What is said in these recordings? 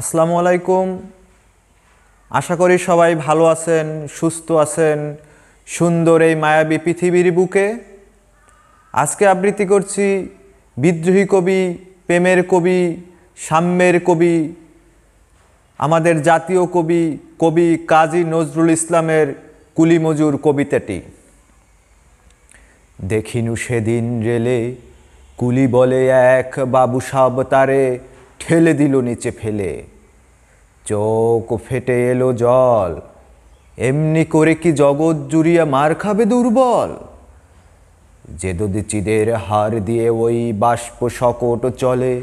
আসসালামু আলাইকুম আশা করি সবাই ভালো আছেন সুস্থ আছেন সুন্দর এই মায়াবী পৃথিবীর বুকে আজকে আবৃত্তি করছি বিদ্রোহী কবি প্রেমের কবি সাম্যের কবি আমাদের জাতীয় কবি কবি কাজী নজরুল ইসলামের কুলিমজুর কবিতাটি দেখিনু সেদিন রেলে কুলি বলে এক বাবু সাব তারে ঠেলে দিল নিচে ফেলে চোখ ফেটে এলো জল এমনি করে কি জগৎ জুড়িয়া মার খাবে দুর্বল যে চিদের হার দিয়ে ওই বাষ্প সকট চলে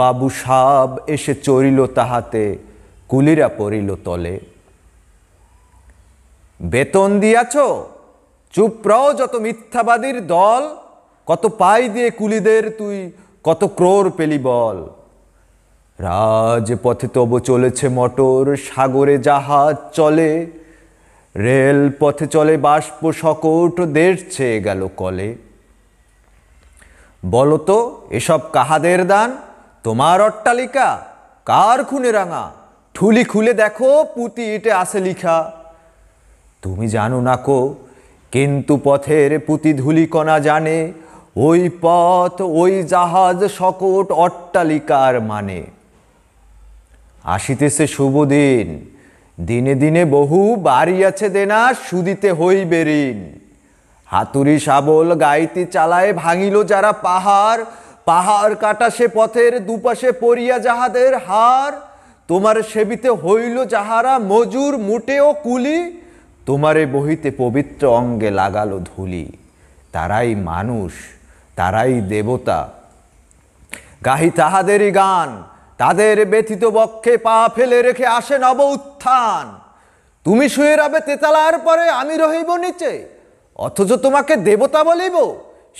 বাবু সাব এসে চড়িল তাহাতে কুলিরা পড়িল তলে বেতন দিয়াছ চুপ রও যত মিথ্যাবাদীর দল কত পাই দিয়ে কুলিদের তুই কত ক্রোর পেলি বল রাজপথে তব চলেছে মটর সাগরে জাহাজ চলে রেল পথে চলে বাষ্প সকট দেড়ছে গেল কলে বলতো এসব কাহাদের দান তোমার অট্টালিকা কার খুনে রাঙা ঠুলি খুলে দেখো পুঁতি ইটে আসে লিখা তুমি জানো না কো কিন্তু পথের পুঁতি ধুলিকণা জানে ওই পথ ওই জাহাজ সকট অট্টালিকার মানে আসিতেছে শুভ দিন দিনে দিনে বহু বাড়িয়াছে দেনা সুদিতে হই বেরিন হাতুরি শাবল গাইতে চালায় ভাঙিল যারা পাহাড় পাহাড় কাটা সে পথের দুপাশে পড়িয়া যাহাদের হার তোমার সেবিতে হইল যাহারা মজুর ও কুলি তোমারে বহিতে পবিত্র অঙ্গে লাগালো ধুলি তারাই মানুষ তারাই দেবতা গাহি তাহাদেরই গান তাদের ব্যথিত বক্ষে পা ফেলে রেখে আসে নব উত্থান তুমি শুয়ে রাবে তেতালার পরে আমি রহিব নিচে অথচ তোমাকে দেবতা বলিব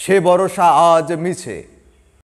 সে বরসা আজ মিছে